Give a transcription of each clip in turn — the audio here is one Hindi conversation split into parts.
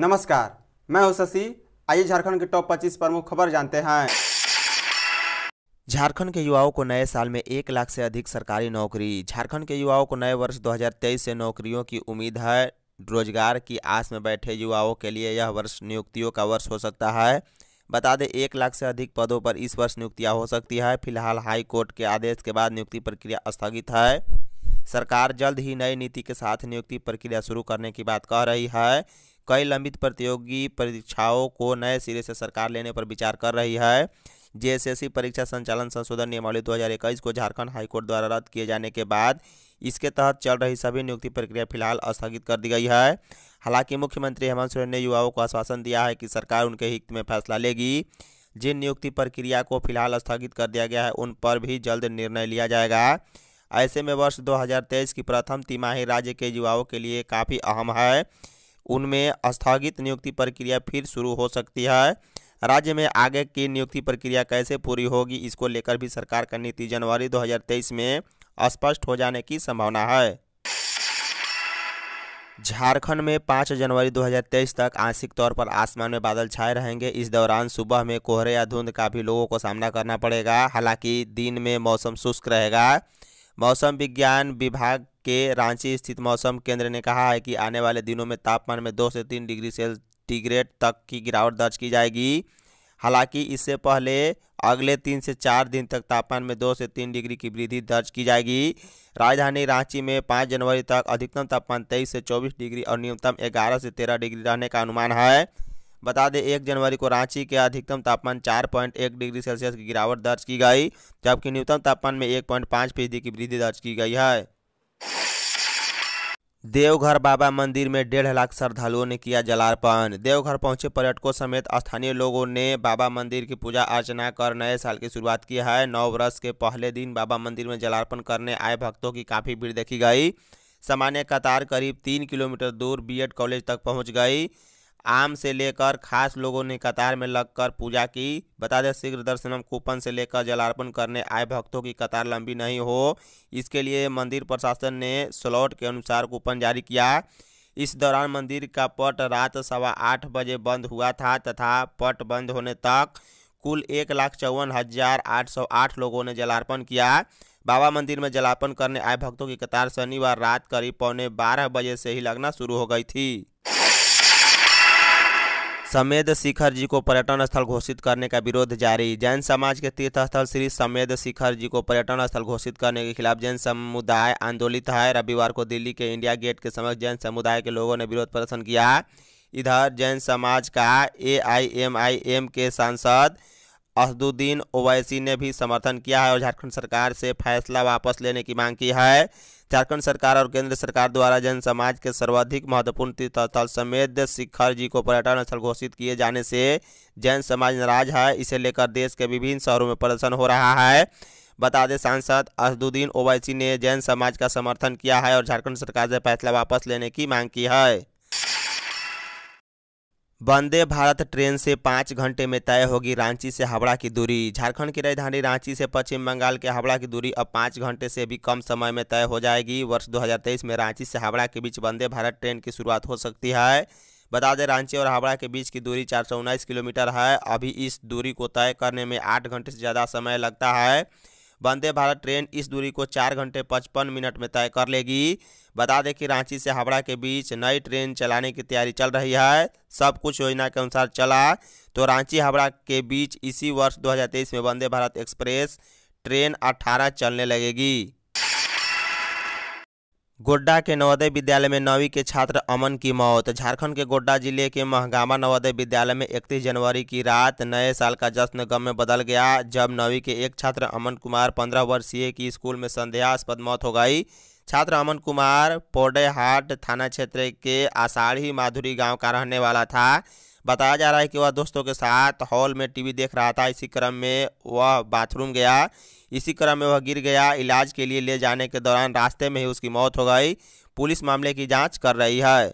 नमस्कार मैं हूं शशि आइए झारखंड के टॉप 25 प्रमुख खबर जानते हैं झारखंड के युवाओं को नए साल में एक लाख से अधिक सरकारी नौकरी झारखंड के युवाओं को नए वर्ष 2023 से नौकरियों की उम्मीद है रोजगार की आस में बैठे युवाओं के लिए यह वर्ष नियुक्तियों का वर्ष हो सकता है बता दें एक लाख से अधिक पदों पर इस वर्ष नियुक्तियां हो सकती है फिलहाल हाई कोर्ट के आदेश के बाद नियुक्ति प्रक्रिया स्थगित है सरकार जल्द ही नई नीति के साथ नियुक्ति प्रक्रिया शुरू करने की बात कह रही है कई लंबित प्रतियोगी परीक्षाओं को नए सिरे से सरकार लेने पर विचार कर रही है जेएसएससी परीक्षा संचालन संशोधन नियमावली 2021 को झारखंड हाईकोर्ट द्वारा रद्द किए जाने के बाद इसके तहत चल रही सभी नियुक्ति प्रक्रिया फिलहाल स्थगित कर दी गई है हालांकि मुख्यमंत्री हेमंत सोरेन ने युवाओं को आश्वासन दिया है कि सरकार उनके हित में फैसला लेगी जिन नियुक्ति प्रक्रिया को फिलहाल स्थगित कर दिया गया है उन पर भी जल्द निर्णय लिया जाएगा ऐसे में वर्ष 2023 की प्रथम तिमाही राज्य के युवाओं के लिए काफ़ी अहम है उनमें स्थगित नियुक्ति प्रक्रिया फिर शुरू हो सकती है राज्य में आगे की नियुक्ति प्रक्रिया कैसे पूरी होगी इसको लेकर भी सरकार का नीति जनवरी 2023 में स्पष्ट हो जाने की संभावना है झारखंड में पाँच जनवरी 2023 तक आंशिक तौर पर आसमान में बादल छाए रहेंगे इस दौरान सुबह में कोहरे या धुंध का भी लोगों को सामना करना पड़ेगा हालांकि दिन में मौसम शुष्क रहेगा मौसम विज्ञान विभाग के रांची स्थित मौसम केंद्र ने कहा है कि आने वाले दिनों में तापमान में दो से तीन डिग्री डिग्रेड तक की गिरावट दर्ज की जाएगी हालांकि इससे पहले अगले तीन से चार दिन तक तापमान में दो से तीन डिग्री की वृद्धि दर्ज की जाएगी राजधानी रांची में पाँच जनवरी तक अधिकतम तापमान तेईस से चौबीस डिग्री और न्यूनतम ग्यारह से तेरह डिग्री रहने का अनुमान है बता दें एक जनवरी को रांची के अधिकतम तापमान 4.1 डिग्री सेल्सियस की गिरावट दर्ज की गई जबकि न्यूनतम तापमान में 1.5 फीसदी की वृद्धि दर्ज की गई है देवघर बाबा मंदिर में डेढ़ लाख श्रद्धालुओं ने किया जलार्पण देवघर पहुंचे पर्यटकों समेत स्थानीय लोगों ने बाबा मंदिर की पूजा अर्चना कर नए साल की शुरुआत की है नौ वर्ष के पहले दिन बाबा मंदिर में जलार्पण करने आए भक्तों की काफ़ी भीड़ देखी गई सामान्य कतार करीब तीन किलोमीटर दूर बीएड कॉलेज तक पहुंच गई आम से लेकर खास लोगों ने कतार में लगकर पूजा की बता दें शीघ्र दर्शनम कूपन से लेकर जलार्पण करने आए भक्तों की कतार लंबी नहीं हो इसके लिए मंदिर प्रशासन ने स्लॉट के अनुसार कूपन जारी किया इस दौरान मंदिर का पट रात सवा आठ बजे बंद हुआ था तथा पट बंद होने तक कुल एक लाख चौवन हजार आठ सौ आठ लोगों ने जलार्पण किया बाबा मंदिर में जलार्पण करने आए भक्तों की कतार शनिवार रात करीब पौने बारह बजे से ही लगना शुरू हो गई थी समेद शिखर जी को पर्यटन स्थल घोषित करने का विरोध जारी जैन समाज के तीर्थ स्थल श्री समेद शिखर जी को पर्यटन स्थल घोषित करने के खिलाफ जैन समुदाय आंदोलित है रविवार को दिल्ली के इंडिया गेट के समक्ष जैन समुदाय के लोगों ने विरोध प्रदर्शन किया इधर जैन समाज का एम के सांसद असदुद्दीन ओवैसी ने भी समर्थन किया है और झारखंड सरकार से फैसला वापस लेने की मांग की है झारखंड सरकार और केंद्र सरकार द्वारा जन समाज के सर्वाधिक महत्वपूर्ण तीर्थ स्थल समेत शिखर जी को पर्यटन स्थल घोषित किए जाने से जैन समाज नाराज है इसे लेकर देश के विभिन्न शहरों में प्रदर्शन हो रहा है बता दें सांसद असदुद्दीन ओवैसी ने जैन समाज का समर्थन किया है और झारखंड सरकार से फैसला वापस लेने की मांग की है वंदे भारत ट्रेन से पाँच घंटे में तय होगी रांची से हावड़ा की दूरी झारखंड की राजधानी रांची से पश्चिम बंगाल के हावड़ा की दूरी अब पाँच घंटे से भी कम समय में तय हो जाएगी वर्ष 2023 में रांची से हावड़ा के बीच वंदे भारत ट्रेन की शुरुआत हो सकती है बता दें रांची और हावड़ा के बीच की दूरी चार किलोमीटर है अभी इस दूरी को तय करने में आठ घंटे से ज़्यादा समय लगता है वंदे भारत ट्रेन इस दूरी को चार घंटे पचपन मिनट में तय कर लेगी बता दें कि रांची से हावड़ा के बीच नई ट्रेन चलाने की तैयारी चल रही है सब कुछ योजना के अनुसार चला तो रांची हावड़ा के बीच इसी वर्ष दो में वंदे भारत एक्सप्रेस ट्रेन अट्ठारह चलने लगेगी गोड्डा के नवोदय विद्यालय में नौवीं के छात्र अमन की मौत झारखंड के गोड्डा जिले के महगामा नवोदय विद्यालय में 31 जनवरी की रात नए साल का जश्न गम में बदल गया जब नौवीं के एक छात्र अमन कुमार 15 वर्षीय की स्कूल में संदेहास्पद मौत हो गई छात्र अमन कुमार पोडेहाट थाना क्षेत्र के आषाढ़ी माधुरी गाँव का रहने वाला था बताया जा रहा है कि वह दोस्तों के साथ हॉल में टीवी देख रहा था इसी क्रम में वह बाथरूम गया इसी क्रम में वह गिर गया इलाज के लिए ले जाने के दौरान रास्ते में ही उसकी मौत हो गई पुलिस मामले की जाँच कर रही है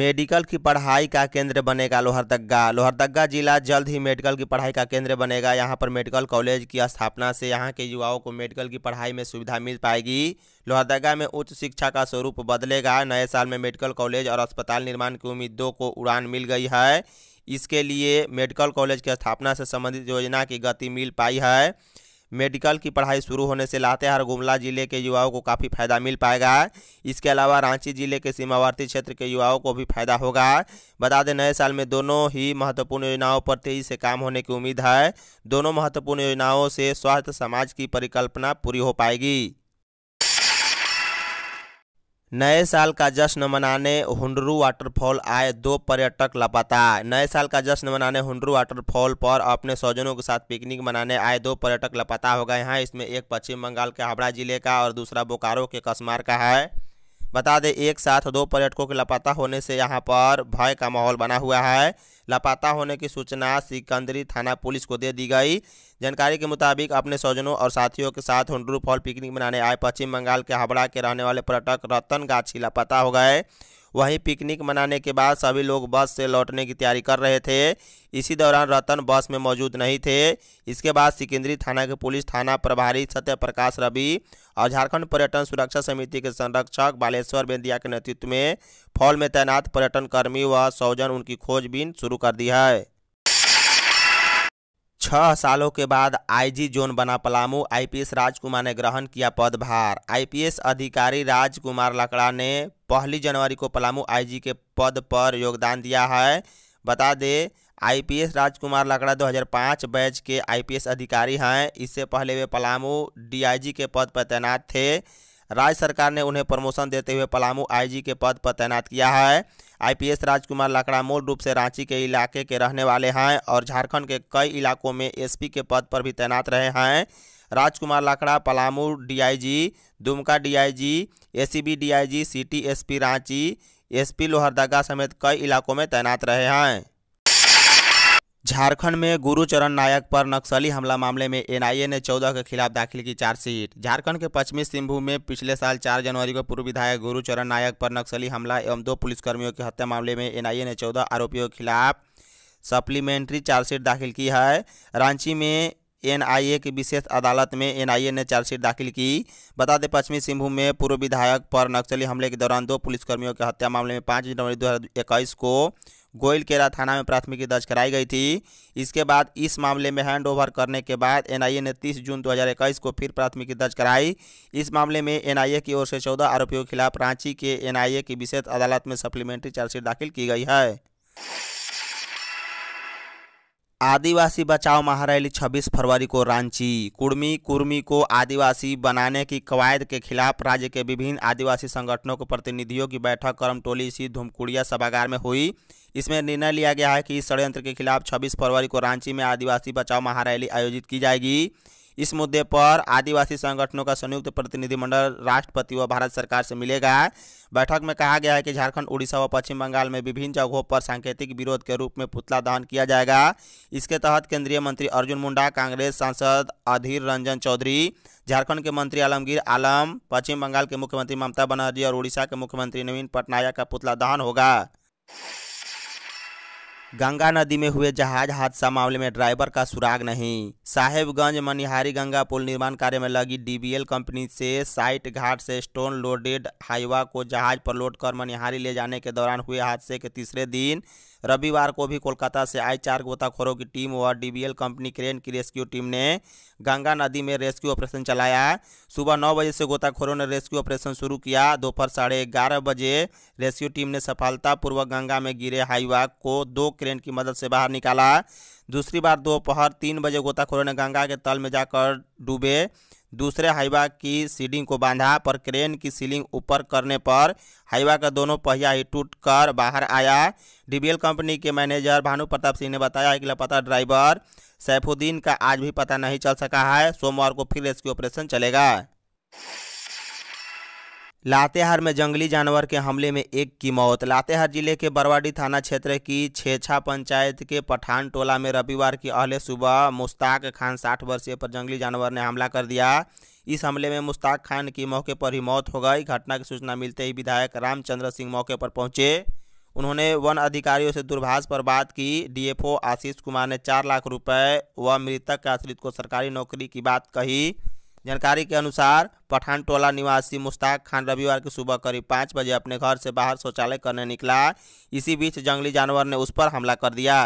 मेडिकल की पढ़ाई का केंद्र बनेगा लोहरदगा लोहरदगा जिला जल्द ही मेडिकल की पढ़ाई का केंद्र बनेगा यहाँ पर मेडिकल कॉलेज की स्थापना से यहाँ के युवाओं को मेडिकल की पढ़ाई में सुविधा मिल पाएगी लोहरदगा में उच्च शिक्षा का स्वरूप बदलेगा नए साल में मेडिकल कॉलेज और अस्पताल निर्माण की उम्मीदों को उड़ान मिल गई है इसके लिए मेडिकल कॉलेज की स्थापना से संबंधित योजना की गति मिल पाई है मेडिकल की पढ़ाई शुरू होने से लातेहार गुमला जिले के युवाओं को काफ़ी फायदा मिल पाएगा इसके अलावा रांची जिले के सीमावर्ती क्षेत्र के युवाओं को भी फायदा होगा बता दें नए साल में दोनों ही महत्वपूर्ण योजनाओं पर तेजी से काम होने की उम्मीद है दोनों महत्वपूर्ण योजनाओं से स्वास्थ्य समाज की परिकल्पना पूरी हो पाएगी नए साल का जश्न मनाने हुंडरू वाटरफॉल आए दो पर्यटक लापता नए साल का जश्न मनाने हुंडरू वाटरफॉल पर अपने स्वजनों के साथ पिकनिक मनाने आए दो पर्यटक लापता हो गए हैं इसमें एक पश्चिम बंगाल के हावड़ा जिले का और दूसरा बोकारो के कस्मार का है बता दें एक साथ दो पर्यटकों के लापता होने से यहाँ पर भय का माहौल बना हुआ है लापता होने की सूचना सिकंदरी थाना पुलिस को दे दी गई जानकारी के मुताबिक अपने स्वजनों और साथियों के साथ हुडरू फॉल पिकनिक मनाने आए पश्चिम बंगाल के हावड़ा के रहने वाले पर्यटक रतन गाछी लापता हो गए वहीं पिकनिक मनाने के बाद सभी लोग बस से लौटने की तैयारी कर रहे थे इसी दौरान रतन बस में मौजूद नहीं थे इसके बाद सिकंदरी थाना के पुलिस थाना प्रभारी सत्य प्रकाश रवि और झारखंड पर्यटन सुरक्षा समिति के संरक्षक बालेश्वर बेंदिया के नेतृत्व में फॉल में तैनात पर्यटन कर्मी व सौजन उनकी खोजबीन शुरू कर दी है छह सालों के बाद आईजी जोन बना पलामू आईपीएस राजकुमार ने ग्रहण किया पदभार आईपीएस अधिकारी राजकुमार लकड़ा ने पहली जनवरी को पलामू आईजी के पद पर योगदान दिया है बता दें आईपीएस राजकुमार लकड़ा 2005 बैच के आईपीएस अधिकारी हैं इससे पहले वे पलामू डीआईजी के पद पर तैनात थे राज्य सरकार ने उन्हें प्रमोशन देते हुए पलामू आई के पद पर तैनात किया है आईपीएस राजकुमार लाकड़ा मूल रूप से रांची के इलाके के रहने वाले हैं और झारखंड के कई इलाकों में एसपी के पद पर भी तैनात रहे हैं Rajkumar Lakra Palamu DIG Dumka DIG ACB DIG city SP Ranchi SP Lohardaga समेत कई इलाकों में तैनात रहे हैं झारखंड में गुरुचरण नायक पर नक्सली हमला मामले में एनआईए ने चौदह के खिलाफ दाखिल की चार्जशीट झारखंड के पश्चिमी सिंहभूम में पिछले साल 4 जनवरी को पूर्व विधायक गुरुचरण नायक पर नक्सली हमला एवं दो पुलिसकर्मियों की हत्या मामले में एनआईए ने चौदह आरोपियों के खिलाफ सप्लीमेंट्री चार्जशीट दाखिल की है रांची में ए की विशेष अदालत में एनआईए ने चार्जशीट दाखिल की बता दें पश्चिमी सिंहभूम में पूर्व विधायक पर नक्सली हमले के दौरान दो पुलिसकर्मियों की हत्या मामले में पाँच जनवरी इक्कीस को गोयलकेरा थाना में प्राथमिकी दर्ज कराई गई थी इसके बाद इस मामले में हैंड ओवर करने के बाद एनआईए ने 30 जून 2021 को फिर प्राथमिकी दर्ज कराई इस मामले में एनआईए की ओर से 14 आरोपियों के खिलाफ रांची के एनआईए की विशेष अदालत में सप्लीमेंट्री चार्जशीट दाखिल की गई है आदिवासी बचाओ महारैली 26 फरवरी को रांची कुर्मी कुर्मी को आदिवासी बनाने की कवायद के खिलाफ राज्य के विभिन्न आदिवासी संगठनों के प्रतिनिधियों की बैठक करम टोली सी धूमकुड़िया सभागार में हुई इसमें निर्णय लिया गया है कि इस षडयंत्र के खिलाफ 26 फरवरी को रांची में आदिवासी बचाओ महारैली आयोजित की जाएगी इस मुद्दे पर आदिवासी संगठनों का संयुक्त प्रतिनिधिमंडल राष्ट्रपति व भारत सरकार से मिलेगा बैठक में कहा गया है कि झारखंड उड़ीसा व पश्चिम बंगाल में विभिन्न जगहों पर सांकेतिक विरोध के रूप में पुतला दहन किया जाएगा इसके तहत केंद्रीय मंत्री अर्जुन मुंडा कांग्रेस सांसद अधीर रंजन चौधरी झारखंड के मंत्री आलमगीर आलम पश्चिम बंगाल के मुख्यमंत्री ममता बनर्जी और उड़ीसा के मुख्यमंत्री नवीन पटनायक का पुतला दहन होगा गंगा नदी में हुए जहाज हादसा मामले में ड्राइवर का सुराग नहीं साहेबगंज मनिहारी गंगा पुल निर्माण कार्य में लगी डीबीएल कंपनी से साइट घाट से स्टोन लोडेड हाईवा को जहाज पर लोड कर मनिहारी ले जाने के दौरान हुए हादसे के तीसरे दिन रविवार को भी कोलकाता से आई चार गोताखोरों की टीम और डीबीएल कंपनी क्रेन की रेस्क्यू टीम ने गंगा नदी में रेस्क्यू ऑपरेशन चलाया सुबह नौ बजे से गोताखोरों ने रेस्क्यू ऑपरेशन शुरू किया दोपहर साढ़े ग्यारह बजे रेस्क्यू टीम ने सफलतापूर्वक गंगा में गिरे हाईवा को दो क्रेन की मदद से बाहर निकाला दूसरी बार दोपहर तीन बजे गोताखोरों ने गंगा के तल में जाकर डूबे दूसरे हाईवा की सीडिंग को बांधा पर क्रेन की सीलिंग ऊपर करने पर हाइवा का दोनों पहिया ही टूट कर बाहर आया डीबीएल कंपनी के मैनेजर भानु प्रताप सिंह ने बताया कि लापता ड्राइवर सैफुद्दीन का आज भी पता नहीं चल सका है सोमवार को फिर रेस्क्यू ऑपरेशन चलेगा लातेहार में जंगली जानवर के हमले में एक की मौत लातेहार जिले के बरवाडी थाना क्षेत्र की छेछा पंचायत के पठान टोला में रविवार की अहले सुबह मुश्ताक खान साठ वर्षीय पर जंगली जानवर ने हमला कर दिया इस हमले में मुश्ताक खान की मौके पर ही मौत हो गई घटना की सूचना मिलते ही विधायक रामचंद्र सिंह मौके पर पहुंचे उन्होंने वन अधिकारियों से दूरभाष पर बात की डीएफओ आशीष कुमार ने चार लाख रुपए व मृतक के आश्रित को सरकारी नौकरी की बात कही जानकारी के अनुसार पठान टोला निवासी मुश्ताक खान रविवार की सुबह करीब पाँच बजे अपने घर से बाहर शौचालय करने निकला इसी बीच जंगली जानवर ने उस पर हमला कर दिया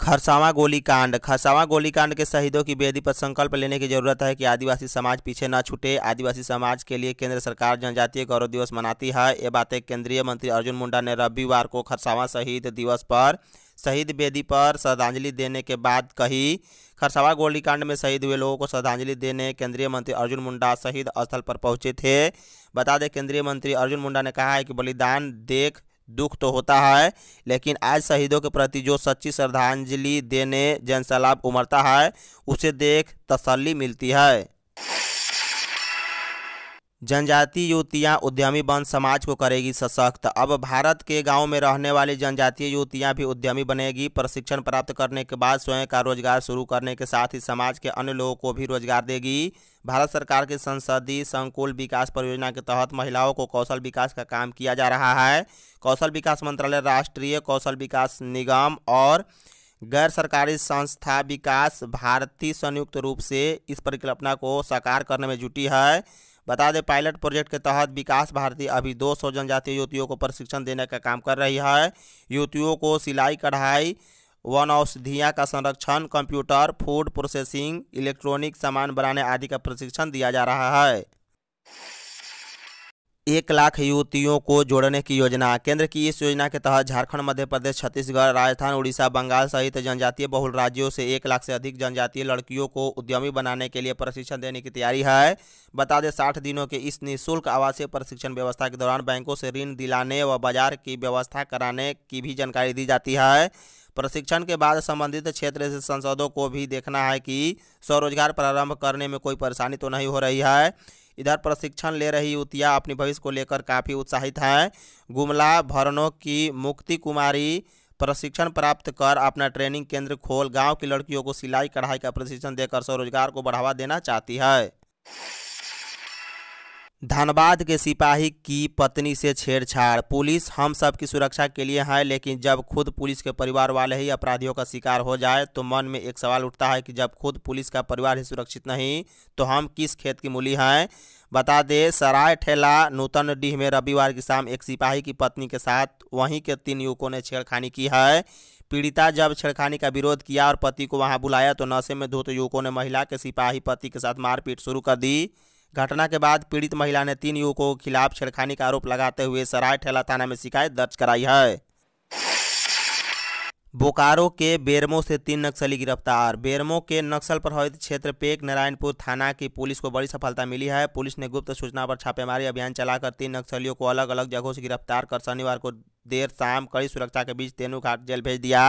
खरसावा गोलीकांड खरसावा गोलीकांड के शहीदों की बेदी पर संकल्प लेने की जरूरत है कि आदिवासी समाज पीछे न छूटे आदिवासी समाज के लिए केंद्र सरकार जनजातीय गौरव दिवस मनाती है ये बातें केंद्रीय मंत्री अर्जुन मुंडा ने रविवार को खरसावा शहीद दिवस पर शहीद बेदी पर श्रद्धांजलि देने के बाद कही खरसावा गोलीकांड में शहीद हुए लोगों को श्रद्धांजलि देने केंद्रीय मंत्री अर्जुन मुंडा शहीद स्थल पर पहुंचे थे बता दें केंद्रीय मंत्री अर्जुन मुंडा ने कहा है कि बलिदान देख दुख तो होता है लेकिन आज शहीदों के प्रति जो सच्ची श्रद्धांजलि देने जनसैलाब उमड़ता है उसे देख तसल्ली मिलती है जनजातीय युवतियाँ उद्यमी बन समाज को करेगी सशक्त अब भारत के गांव में रहने वाली जनजातीय युवतियाँ भी उद्यमी बनेगी प्रशिक्षण प्राप्त करने के बाद स्वयं का रोजगार शुरू करने के साथ ही समाज के अन्य लोगों को भी रोजगार देगी भारत सरकार के संसदीय संकुल विकास परियोजना के तहत महिलाओं को कौशल विकास का काम किया जा रहा है कौशल विकास मंत्रालय राष्ट्रीय कौशल विकास निगम और गैर सरकारी संस्था विकास भारती संयुक्त रूप से इस परिकल्पना को साकार करने में जुटी है बता दें पायलट प्रोजेक्ट के तहत विकास भारती अभी 200 जनजातीय युवतियों को प्रशिक्षण देने का काम कर रही है युवतियों को सिलाई कढ़ाई वन औषधियाँ का संरक्षण कंप्यूटर फूड प्रोसेसिंग इलेक्ट्रॉनिक सामान बनाने आदि का प्रशिक्षण दिया जा रहा है एक लाख युवतियों को जोड़ने की योजना केंद्र की इस योजना के तहत झारखंड मध्य प्रदेश छत्तीसगढ़ राजस्थान उड़ीसा बंगाल सहित जनजातीय बहुल राज्यों से एक लाख से अधिक जनजातीय लड़कियों को उद्यमी बनाने के लिए प्रशिक्षण देने की तैयारी है बता दें साठ दिनों के इस निःशुल्क आवासीय प्रशिक्षण व्यवस्था के दौरान बैंकों से ऋण दिलाने व बाजार की व्यवस्था कराने की भी जानकारी दी जाती है प्रशिक्षण के बाद संबंधित क्षेत्र से संसदों को भी देखना है कि स्वरोजगार प्रारंभ करने में कोई परेशानी तो नहीं हो रही है इधर प्रशिक्षण ले रही युतिया अपने भविष्य को लेकर काफ़ी उत्साहित हैं गुमला भरनों की मुक्ति कुमारी प्रशिक्षण प्राप्त कर अपना ट्रेनिंग केंद्र खोल गांव की लड़कियों को सिलाई कढ़ाई का प्रशिक्षण देकर स्वरोजगार को बढ़ावा देना चाहती है धनबाद के सिपाही की पत्नी से छेड़छाड़ पुलिस हम सब की सुरक्षा के लिए है लेकिन जब खुद पुलिस के परिवार वाले ही अपराधियों का शिकार हो जाए तो मन में एक सवाल उठता है कि जब खुद पुलिस का परिवार ही सुरक्षित नहीं तो हम किस खेत की मूली हैं बता दें सराय ठेला नूतन डीह में रविवार की शाम एक सिपाही की पत्नी के साथ वहीं के तीन युवकों ने छेड़खानी की है पीड़िता जब छेड़खानी का विरोध किया और पति को वहाँ बुलाया तो नशे में धुत युवकों ने महिला के सिपाही पति के साथ मारपीट शुरू कर दी घटना के बाद पीड़ित महिला ने तीन युवकों के खिलाफ छेड़खानी का आरोप लगाते हुए सराय ठेला थाना में शिकायत दर्ज कराई है बोकारो के बेरमो से तीन नक्सली गिरफ्तार बेरमो के नक्सल प्रभावित क्षेत्र पेक नारायणपुर थाना की पुलिस को बड़ी सफलता मिली है पुलिस ने गुप्त सूचना पर छापेमारी अभियान चलाकर तीन नक्सलियों को अलग अलग जगहों से गिरफ्तार कर शनिवार को देर शाम कड़ी सुरक्षा के बीच तेनू घाट जेल भेज दिया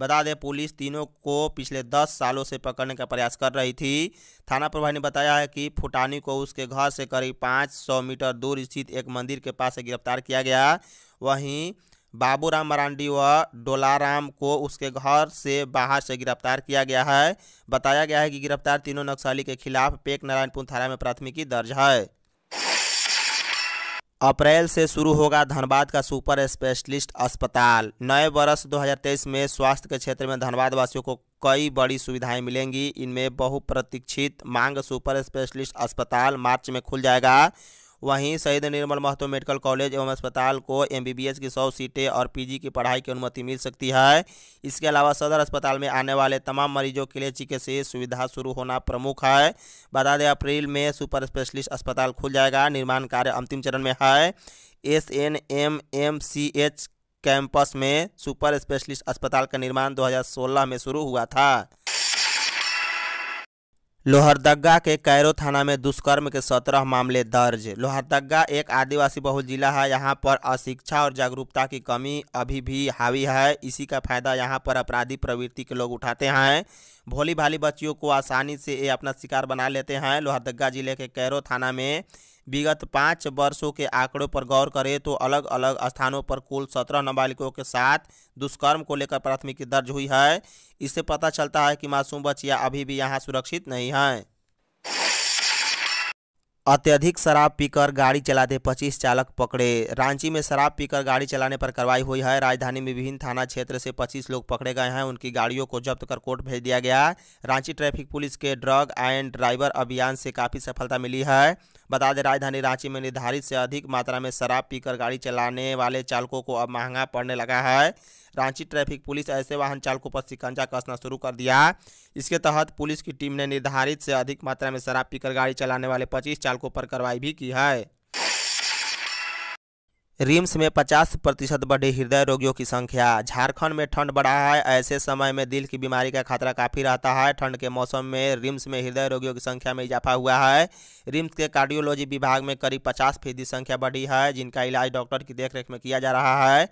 बता दें पुलिस तीनों को पिछले दस सालों से पकड़ने का प्रयास कर रही थी थाना प्रभारी ने बताया है कि फुटानी को उसके घर से करीब पाँच सौ मीटर दूर स्थित एक मंदिर के पास से गिरफ्तार किया गया वहीं बाबूराम मरांडी व डोलाराम को उसके घर से बाहर से गिरफ्तार किया गया है बताया गया है कि गिरफ्तार तीनों नक्सली के खिलाफ पेक नारायणपुर थाना में प्राथमिकी दर्ज है अप्रैल से शुरू होगा धनबाद का सुपर स्पेशलिस्ट अस्पताल नए वर्ष 2023 में स्वास्थ्य के क्षेत्र में धनबाद वासियों को कई बड़ी सुविधाएं मिलेंगी इनमें बहुप्रतीक्षित मांग सुपर स्पेशलिस्ट अस्पताल मार्च में खुल जाएगा वहीं शहीद निर्मल महतो मेडिकल कॉलेज एवं अस्पताल को एमबीबीएस की सौ सीटें और पीजी की पढ़ाई की अनुमति मिल सकती है इसके अलावा सदर अस्पताल में आने वाले तमाम मरीजों के लिए चिकित्सीय सुविधा शुरू होना प्रमुख है बता दें अप्रैल में सुपर स्पेशलिस्ट अस्पताल खुल जाएगा निर्माण कार्य अंतिम चरण में है S N M M C H campus में सुपर स्पेशलिस्ट अस्पताल का निर्माण 2016 में शुरू हुआ था लोहरदगा के कैरो थाना में दुष्कर्म के सत्रह मामले दर्ज लोहरदगा एक आदिवासी बहुल जिला है यहाँ पर अशिक्षा और जागरूकता की कमी अभी भी हावी है इसी का फायदा यहाँ पर अपराधी प्रवृत्ति के लोग उठाते हैं भोली भाली बच्चियों को आसानी से ये अपना शिकार बना लेते हैं लोहरदगा जिले के कैरो थाना में विगत पाँच वर्षों के आंकड़ों पर गौर करें तो अलग अलग स्थानों पर कुल सत्रह नाबालिगों के साथ दुष्कर्म को लेकर प्राथमिकी दर्ज हुई है इससे पता चलता है कि मासूम बच्चियाँ अभी भी यहाँ सुरक्षित नहीं हैं अत्यधिक शराब पीकर गाड़ी चलाते 25 चालक पकड़े रांची में शराब पीकर गाड़ी चलाने पर कार्रवाई हुई है राजधानी में विभिन्न थाना क्षेत्र से 25 लोग पकड़े गए हैं उनकी गाड़ियों को जब्त कर कोर्ट भेज दिया गया रांची ट्रैफिक पुलिस के ड्रग एंड ड्राइवर अभियान से काफ़ी सफलता मिली है बता दें राजधानी रांची में निर्धारित से अधिक मात्रा में शराब पीकर गाड़ी चलाने वाले चालकों को अब महंगा पड़ने लगा है रांची ट्रैफिक पुलिस ऐसे वाहन चालकों पर शिकंजा कसना शुरू कर दिया इसके तहत पुलिस की टीम ने निर्धारित से अधिक मात्रा में शराब पीकर गाड़ी चलाने वाले पच्चीस चालकों पर कार्रवाई भी की है रिम्स में 50 प्रतिशत बढ़ी हृदय रोगियों की संख्या झारखंड में ठंड बढ़ा है ऐसे समय में दिल की बीमारी का खतरा काफ़ी रहता है ठंड के मौसम में रिम्स में हृदय रोगियों की संख्या में इजाफा हुआ है रिम्स के कार्डियोलॉजी विभाग में करीब 50 फीसदी संख्या बढ़ी है जिनका इलाज डॉक्टर की देखरेख में किया जा रहा है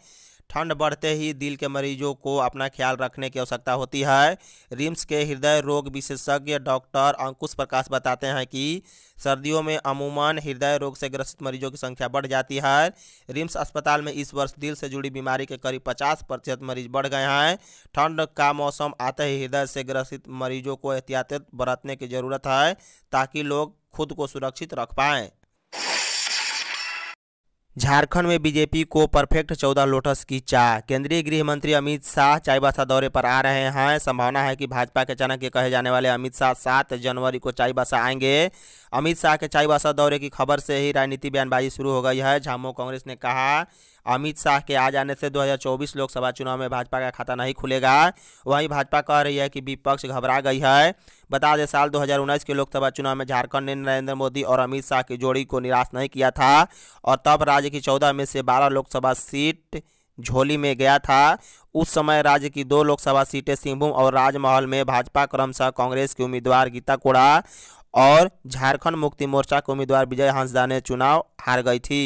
ठंड बढ़ते ही दिल के मरीजों को अपना ख्याल रखने की आवश्यकता होती है रिम्स के हृदय रोग विशेषज्ञ डॉक्टर अंकुश प्रकाश बताते हैं कि सर्दियों में अमूमन हृदय रोग से ग्रसित मरीजों की संख्या बढ़ जाती है रिम्स अस्पताल में इस वर्ष दिल से जुड़ी बीमारी के करीब पचास प्रतिशत मरीज बढ़ गए हैं ठंड का मौसम आते ही हृदय से ग्रसित मरीजों को एहतियात बरतने की ज़रूरत है ताकि लोग खुद को सुरक्षित रख पाएँ झारखंड में बीजेपी को परफेक्ट चौदह लोटस की चाह केंद्रीय गृह मंत्री अमित शाह चाईबासा दौरे पर आ रहे हैं संभावना है कि भाजपा के अचानक कहे जाने वाले अमित शाह सात जनवरी को चाईबासा आएंगे अमित शाह के चाईबासा दौरे की खबर से ही राजनीति बयानबाजी शुरू हो गई है झामो कांग्रेस ने कहा अमित शाह के आ जाने से 2024 लोकसभा चुनाव में भाजपा का खाता नहीं खुलेगा वहीं भाजपा कह रही है कि विपक्ष घबरा गई है बता दें साल 2019 के लोकसभा चुनाव में झारखंड ने नरेंद्र मोदी और अमित शाह की जोड़ी को निराश नहीं किया था और तब राज्य की चौदह में से बारह लोकसभा सीट झोली में गया था उस समय राज्य की दो लोकसभा सीटें सिंहभूम और राजमहल में भाजपा क्रमशः कांग्रेस के उम्मीदवार गीता कोड़ा और झारखंड मुक्ति मोर्चा के उम्मीदवार विजय हंसदा ने चुनाव हार गई थी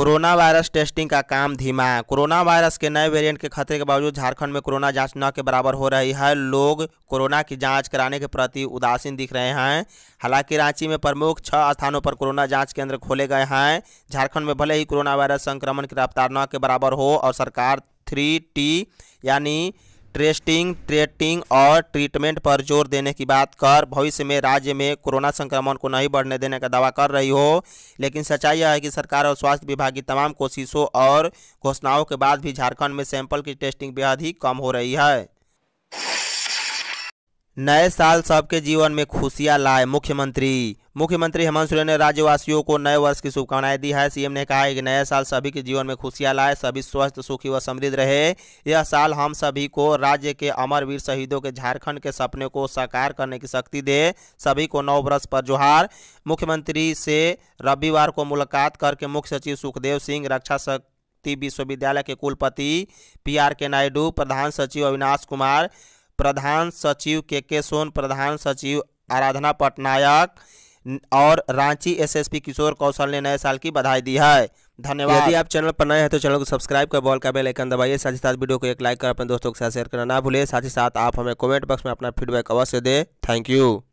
कोरोना वायरस टेस्टिंग का काम धीमा है कोरोना वायरस के नए वेरिएंट के खतरे के बावजूद झारखंड में कोरोना जांच न के बराबर हो रही है लोग कोरोना की जांच कराने के प्रति उदासीन दिख रहे हैं हालांकि रांची में प्रमुख छह स्थानों पर कोरोना जांच केंद्र खोले गए हैं झारखंड में भले ही कोरोना वायरस संक्रमण की रफ्तार न के बराबर हो और सरकार थ्री टी यानी टेस्टिंग ट्रेटिंग और ट्रीटमेंट पर जोर देने की बात कर भविष्य में राज्य में कोरोना संक्रमण को नहीं बढ़ने देने का दावा कर रही हो लेकिन सच्चाई यह है कि सरकार और स्वास्थ्य विभाग की तमाम कोशिशों और घोषणाओं के बाद भी झारखंड में सैंपल की टेस्टिंग बेहद ही कम हो रही है नए साल सबके जीवन में खुशियां लाए मुख्यमंत्री मुख्यमंत्री हेमंत सोरेन ने राज्यवासियों को नए वर्ष की शुभकामनाएं दी है सीएम ने कहा है कि नया साल सभी के जीवन में खुशियां लाए सभी स्वस्थ सुखी व समृद्ध रहे यह साल हम सभी को राज्य के अमर वीर शहीदों के झारखंड के सपने को साकार करने की शक्ति दे सभी को नव वर्ष पर जोहार मुख्यमंत्री से रविवार को मुलाकात करके मुख्य सचिव सुखदेव सिंह रक्षा सक विश्वविद्यालय के कुलपति पी आर के नायडू प्रधान सचिव अविनाश कुमार प्रधान सचिव के के सोन प्रधान सचिव आराधना पटनायक और रांची एसएसपी किशोर कौशल ने नए साल की बधाई दी है धन्यवाद यदि आप चैनल पर नए हैं तो चैनल को सब्सक्राइब कर बॉल का बेल आइकन दबाइए साथ ही साथ वीडियो को एक लाइक कर अपने दोस्तों के साथ शेयर करना ना भूलिए साथ ही साथ आप हमें कमेंट बॉक्स में अपना फीडबैक अवश्य दें थैंक यू